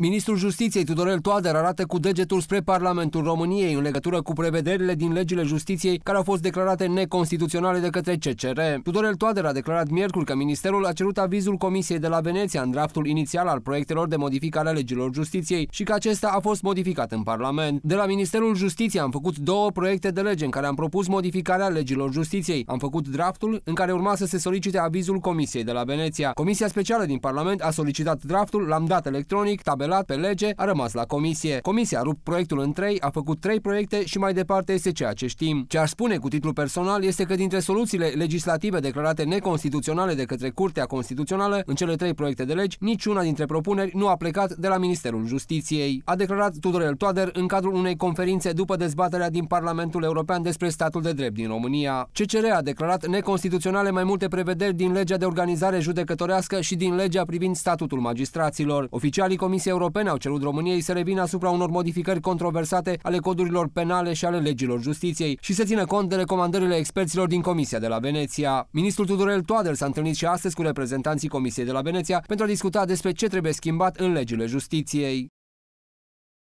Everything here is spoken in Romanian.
Ministrul Justiției Tudorel Toader arată cu degetul spre Parlamentul României în legătură cu prevederile din legile justiției care au fost declarate neconstituționale de către CCR. Tudorel Toader a declarat miercuri că ministerul a cerut avizul Comisiei de la Veneția în draftul inițial al proiectelor de modificare a legilor justiției și că acesta a fost modificat în Parlament. De la Ministerul Justiției am făcut două proiecte de lege în care am propus modificarea legilor justiției. Am făcut draftul în care urma să se solicite avizul Comisiei de la Veneția. Comisia Specială din Parlament a solicitat draftul, l-am dat electronic, tabel apelat pe lege a rămas la comisie. Comisia a rupt proiectul în trei, a făcut trei proiecte și mai departe este ceea ce știm. Ce aș spune cu titlu personal este că dintre soluțiile legislative declarate neconstituționale de către Curtea Constituțională în cele trei proiecte de legi, niciuna dintre propuneri nu a plecat de la Ministerul Justiției. A declarat Tudorel Toader în cadrul unei conferințe după dezbaterea din Parlamentul European despre statul de drept din România. CCR a declarat neconstituționale mai multe prevederi din legea de organizare judecătorească și din legea privind statutul magistraților. Oficialii Comisiei europene au cerut României să revină asupra unor modificări controversate ale codurilor penale și ale legilor justiției și să țină cont de recomandările experților din Comisia de la Veneția. Ministrul Tudorel Toader s-a întâlnit și astăzi cu reprezentanții Comisiei de la Veneția pentru a discuta despre ce trebuie schimbat în legile justiției.